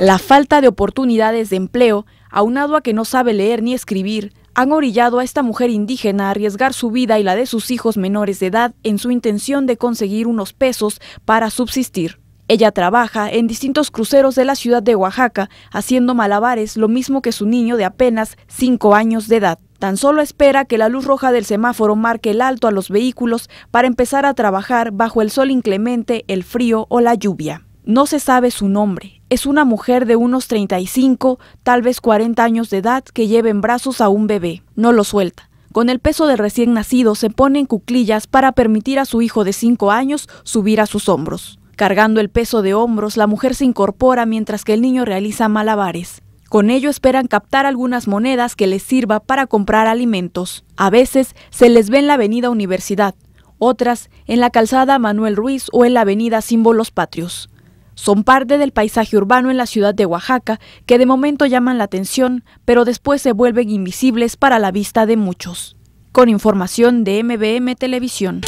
La falta de oportunidades de empleo, aunado a que no sabe leer ni escribir, han orillado a esta mujer indígena a arriesgar su vida y la de sus hijos menores de edad en su intención de conseguir unos pesos para subsistir. Ella trabaja en distintos cruceros de la ciudad de Oaxaca, haciendo malabares, lo mismo que su niño de apenas 5 años de edad. Tan solo espera que la luz roja del semáforo marque el alto a los vehículos para empezar a trabajar bajo el sol inclemente, el frío o la lluvia. No se sabe su nombre, es una mujer de unos 35, tal vez 40 años de edad que lleva en brazos a un bebé. No lo suelta. Con el peso del recién nacido se pone en cuclillas para permitir a su hijo de 5 años subir a sus hombros. Cargando el peso de hombros, la mujer se incorpora mientras que el niño realiza malabares. Con ello esperan captar algunas monedas que les sirva para comprar alimentos. A veces se les ve en la avenida Universidad, otras en la calzada Manuel Ruiz o en la avenida Símbolos Patrios. Son parte del paisaje urbano en la ciudad de Oaxaca que de momento llaman la atención, pero después se vuelven invisibles para la vista de muchos. Con información de MBM Televisión.